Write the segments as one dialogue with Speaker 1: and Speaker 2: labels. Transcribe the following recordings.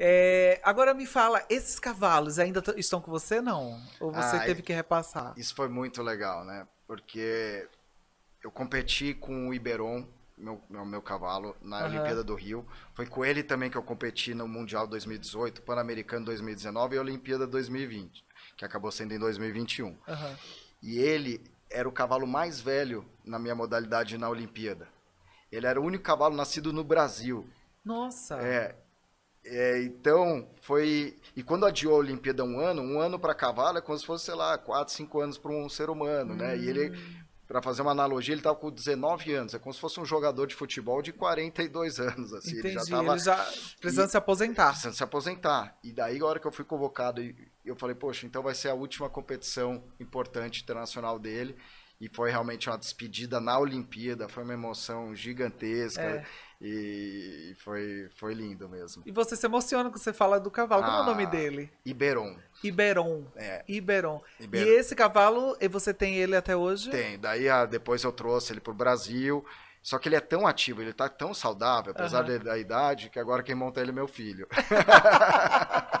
Speaker 1: É, agora me fala, esses cavalos ainda estão com você não? Ou você ah, teve que repassar? Isso foi muito legal, né? Porque eu competi com o Iberon, meu, meu, meu cavalo, na uhum. Olimpíada do Rio. Foi com ele também que eu competi no Mundial 2018, Pan-Americano 2019 e Olimpíada 2020, que acabou sendo em 2021. Uhum. E ele era o cavalo mais velho na minha modalidade na Olimpíada. Ele era o único cavalo nascido no Brasil. Nossa! É, é, então, foi. E quando adiou a Olimpíada um ano, um ano para cavalo é como se fosse, sei lá, 4, 5 anos para um ser humano, né? E ele, hum. para fazer uma analogia, ele estava tá com 19 anos, é como se fosse um jogador de futebol de 42 anos, assim. Entendi. Ele já estava já precisando e... se aposentar. Precisando se aposentar. E daí, a hora que eu fui convocado, eu falei, poxa, então vai ser a última competição importante internacional dele e foi realmente uma despedida na Olimpíada, foi uma emoção gigantesca é. e foi, foi lindo mesmo. E você se emociona quando você fala do cavalo, como é o nome ah, dele? Iberon. Iberon. É. Iberon. Iberon. E esse cavalo, você tem ele até hoje? Tem, daí ah, depois eu trouxe ele para o Brasil, só que ele é tão ativo, ele está tão saudável, apesar uhum. da idade, que agora quem monta ele é meu filho.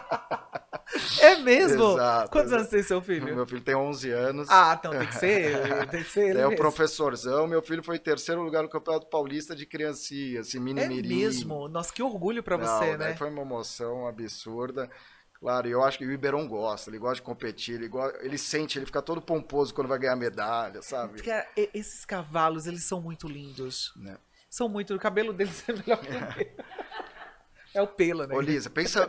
Speaker 1: mesmo? Exato. Quantos anos tem seu filho? Meu filho tem 11 anos. Ah, então tem que ser, tem que ser ele É o professorzão, meu filho foi terceiro lugar no Campeonato Paulista de criancinha, assim, mini É mirim. mesmo? Nossa, que orgulho para você, né? Foi uma emoção absurda. Claro, eu acho que o Iberon gosta, ele gosta de competir, ele, gosta, ele sente, ele fica todo pomposo quando vai ganhar medalha, sabe? É, esses cavalos, eles são muito lindos. É. São muito, o cabelo deles é melhor que o é. é o pelo, né? Ô, Lisa, pensa,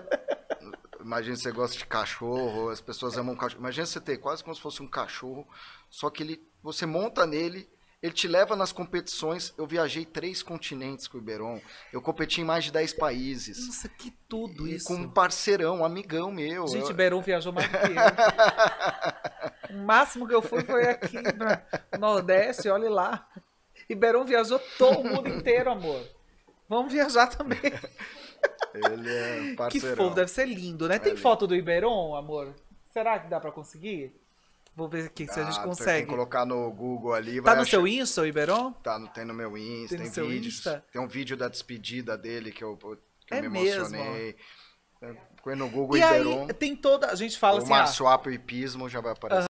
Speaker 1: Imagina você gosta de cachorro, as pessoas amam cachorro. Imagina você ter quase como se fosse um cachorro, só que ele, você monta nele, ele te leva nas competições. Eu viajei três continentes com o Iberon. Eu competi em mais de dez países. Nossa, que tudo e isso. Com um parceirão, um amigão meu. Gente, eu... Iberon viajou mais do que eu. o máximo que eu fui foi aqui no Nordeste, olhe lá. Iberon viajou todo o mundo inteiro, amor. Vamos viajar também. Ele é parceiro. Que fofo, deve ser lindo, né? É tem foto do Iberon, amor? Será que dá pra conseguir? Vou ver aqui ah, se a gente consegue. Ah, tem que colocar no Google ali. Tá no achar... seu Insta, o Iberon? Tá, no, tem no meu Insta, tem, tem vídeos. Insta? Tem um vídeo da despedida dele que eu, que é eu me emocionei. Mesmo? É, no Google e Iberon. Aí, tem toda. A gente fala o assim. O Marsuapo ah, e Pismo já vai aparecer. Uh -huh.